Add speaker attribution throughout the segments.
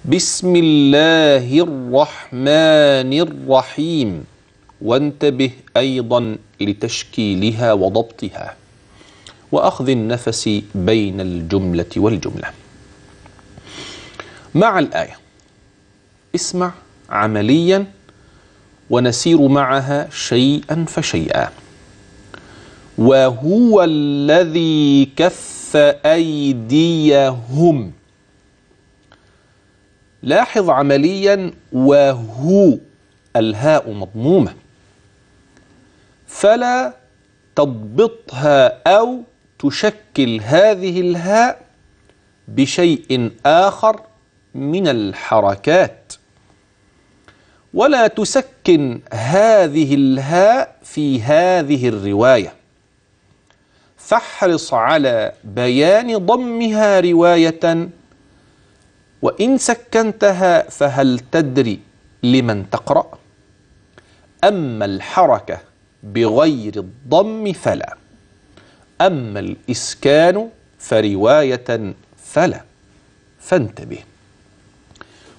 Speaker 1: بسم الله الرحمن الرحيم وانتبه أيضا لتشكيلها وضبطها وأخذ النفس بين الجملة والجملة مع الآية اسمع عمليا ونسير معها شيئا فشيئا وهو الذي كف أيديهم لاحظ عمليا وهو الهاء مضمومة فلا تضبطها أو تشكل هذه الهاء بشيء آخر من الحركات ولا تسكن هذه الهاء في هذه الرواية فاحرص على بيان ضمها رواية وإن سكنتها فهل تدري لمن تقرأ أما الحركة بغير الضم فلا أما الإسكان فرواية فلا فانتبه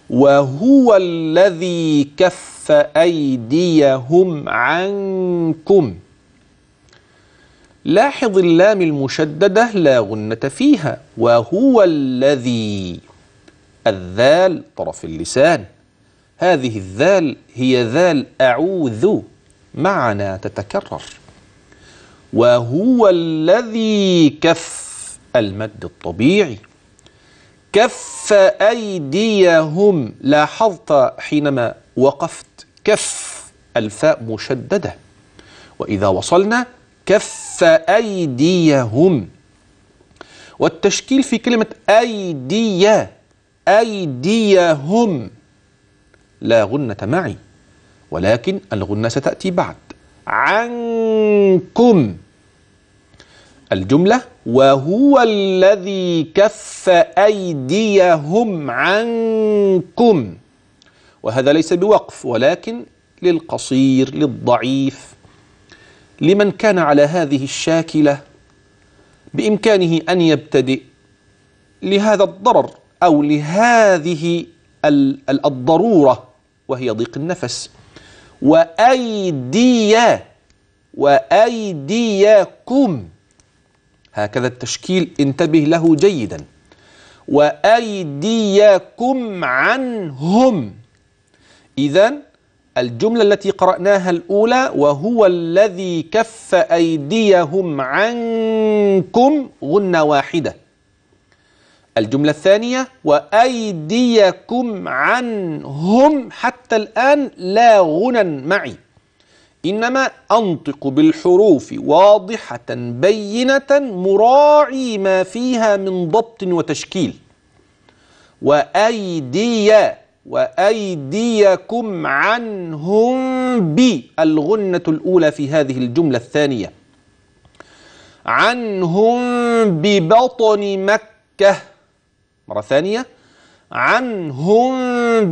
Speaker 1: وهو الذي كف أيديهم عنكم لاحظ اللام المشددة لا غنة فيها وهو الذي الذال طرف اللسان هذه الذال هي ذال أعوذ معنا تتكرر وهو الذي كف المد الطبيعي كف أيديهم لاحظت حينما وقفت كف الفاء مشددة وإذا وصلنا كف أيديهم والتشكيل في كلمة أيديا أيديهم لا غنة معي ولكن الغنة ستأتي بعد عنكم الجملة وهو الذي كف أيديهم عنكم وهذا ليس بوقف ولكن للقصير للضعيف لمن كان على هذه الشاكلة بإمكانه أن يبتدئ لهذا الضرر أو لهذه الضرورة وهي ضيق النفس وأيديا وأيديكم هكذا التشكيل انتبه له جيدا وأيديكم عنهم إذا الجملة التي قرأناها الأولى وهو الذي كف أيديهم عنكم غنة واحدة الجملة الثانية وأيديكم عنهم حتى الآن لا غنى معي إنما أنطق بالحروف واضحة بينة مراعي ما فيها من ضبط وتشكيل وأيدي وأيديكم عنهم بي الغنة الأولى في هذه الجملة الثانية عنهم ببطن مكة مرة ثانية عنهم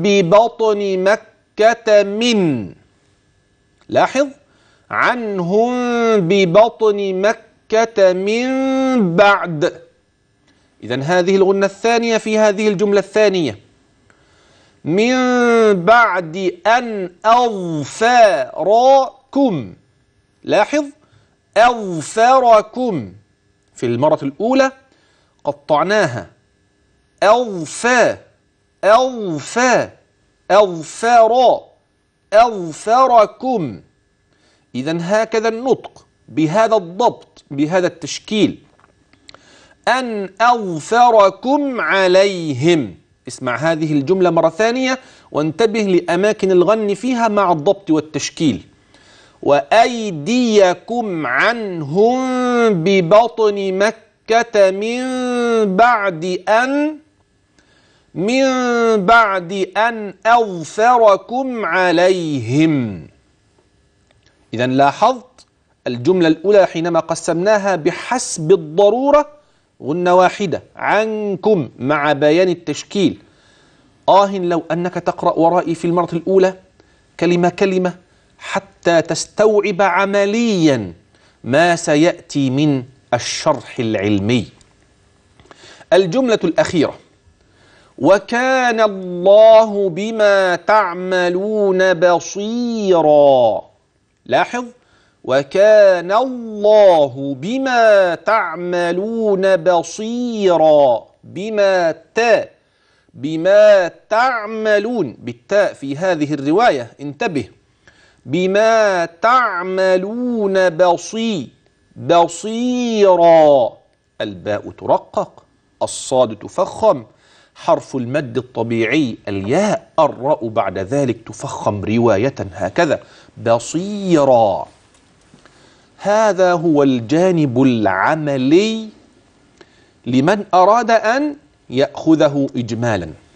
Speaker 1: ببطن مكة من لاحظ عنهم ببطن مكة من بعد إذا هذه الغنة الثانية في هذه الجملة الثانية من بعد أن أظفركم لاحظ أظفركم في المرة الأولى قطعناها أوفى أوفى أوفر أوفركم إذا هكذا النطق بهذا الضبط بهذا التشكيل أن أوفركم عليهم اسمع هذه الجملة مرة ثانية وانتبه لأماكن الغن فيها مع الضبط والتشكيل وأيديكم عنهم ببطن مكة من بعد أن من بعد أن أظفركم عليهم إذا لاحظت الجملة الأولى حينما قسمناها بحسب الضرورة غنة واحدة عنكم مع بيان التشكيل آه لو أنك تقرأ ورائي في المرة الأولى كلمة كلمة حتى تستوعب عمليا ما سيأتي من الشرح العلمي الجملة الأخيرة وكان الله بما تعملون بصيرا لاحظ وكان الله بما تعملون بصيرا بما ت بما تعملون بالتاء في هذه الرواية انتبه بما تعملون بصي بصيرا الباء ترقق الصاد تفخم حرف المد الطبيعي الياء الراء بعد ذلك تفخم رواية هكذا بصيرا هذا هو الجانب العملي لمن أراد أن يأخذه إجمالاً